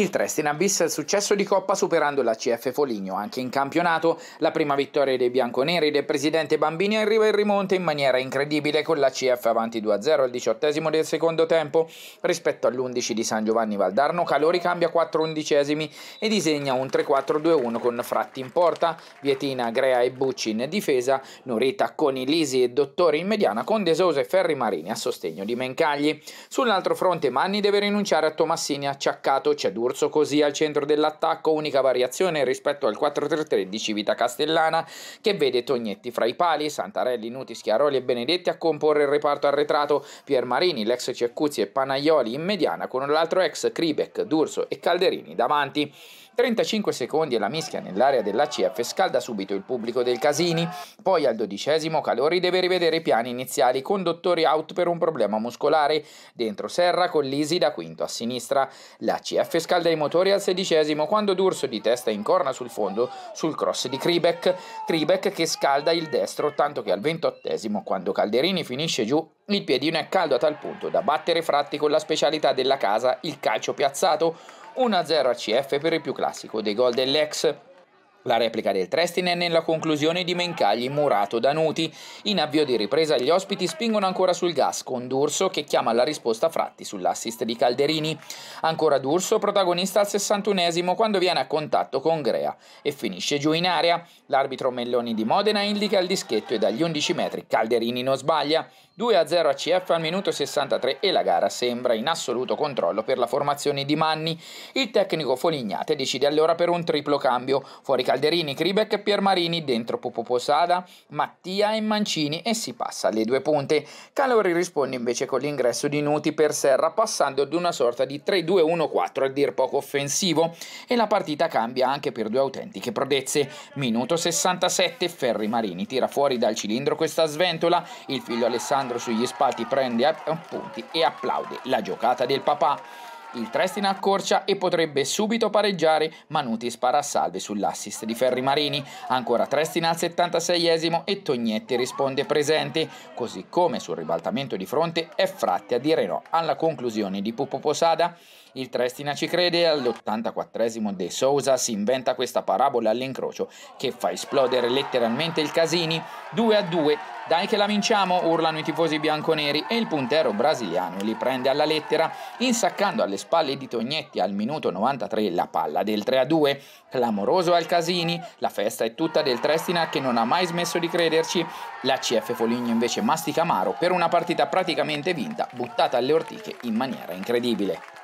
Il Trestina bis successo di Coppa superando la CF Foligno anche in campionato, la prima vittoria dei bianconeri del presidente Bambini arriva in rimonte in maniera incredibile con la CF avanti 2-0 al diciottesimo del secondo tempo. Rispetto all'11 di San Giovanni Valdarno, Calori cambia 4 undicesimi e disegna un 3-4-2-1 con Fratti in porta, Vietina, Grea e Bucci in difesa, Nurita con Ilisi e Dottori in mediana con De Sosa e Ferri Marini a sostegno di Mencagli. Sull'altro fronte Manni deve rinunciare a Tomassini acciaccato, c'è duro corso così al centro dell'attacco, unica variazione rispetto al 4-3-3 di Civita Castellana che vede Tognetti fra i pali, Santarelli, Nuti, Schiaroli e Benedetti a comporre il reparto arretrato, Piermarini, l'ex Ceccuzzi e Panaioli in mediana con l'altro ex Kribek, D'Urso e Calderini davanti. 35 secondi e la mischia nell'area dell'ACF scalda subito il pubblico del Casini, poi al dodicesimo Calori deve rivedere i piani iniziali, conduttori out per un problema muscolare, dentro Serra con Lisi da quinto a sinistra. L'ACF scalda riscalda i motori al sedicesimo quando D'Urso di testa incorna sul fondo sul cross di Kribek, Kribek che scalda il destro tanto che al ventottesimo quando Calderini finisce giù il piedino è caldo a tal punto da battere Fratti con la specialità della casa il calcio piazzato 1-0 a CF per il più classico dei gol dell'ex la replica del Trestin è nella conclusione di Mencagli murato da Nuti. In avvio di ripresa gli ospiti spingono ancora sul gas con D'Urso che chiama la risposta Fratti sull'assist di Calderini. Ancora D'Urso protagonista al 61esimo quando viene a contatto con Grea e finisce giù in area. L'arbitro Melloni di Modena indica il dischetto e dagli 11 metri Calderini non sbaglia. 2-0 a CF al minuto 63 e la gara sembra in assoluto controllo per la formazione di Manni. Il tecnico Folignate decide allora per un triplo cambio, fuori Calderini, Kribek e Piermarini, dentro Pupo Posada, Mattia e Mancini e si passa alle due punte. Calori risponde invece con l'ingresso di Nuti per Serra passando ad una sorta di 3-2-1-4 a dir poco offensivo e la partita cambia anche per due autentiche prodezze. Minuto 67 Ferri Marini tira fuori dal cilindro questa sventola, il figlio Alessandro Alessandro sugli spalti prende appunti eh, e applaude la giocata del papà. Il Trestina accorcia e potrebbe subito pareggiare, ma Nuti spara a salve sull'assist di Ferri Marini. Ancora Trestina al 76esimo e Tognetti risponde presente, così come sul ribaltamento di fronte è Fratti a dire no alla conclusione di Pupo Posada. Il Trestina ci crede, e all'84esimo De Sousa si inventa questa parabola all'incrocio che fa esplodere letteralmente il Casini. 2 a 2, dai che la vinciamo, urlano i tifosi bianconeri e il puntero brasiliano li prende alla lettera, insaccando alle spalle di Tognetti al minuto 93 la palla del 3-2, clamoroso al Casini, la festa è tutta del Trestina che non ha mai smesso di crederci, la CF Foligno invece mastica amaro per una partita praticamente vinta, buttata alle ortiche in maniera incredibile.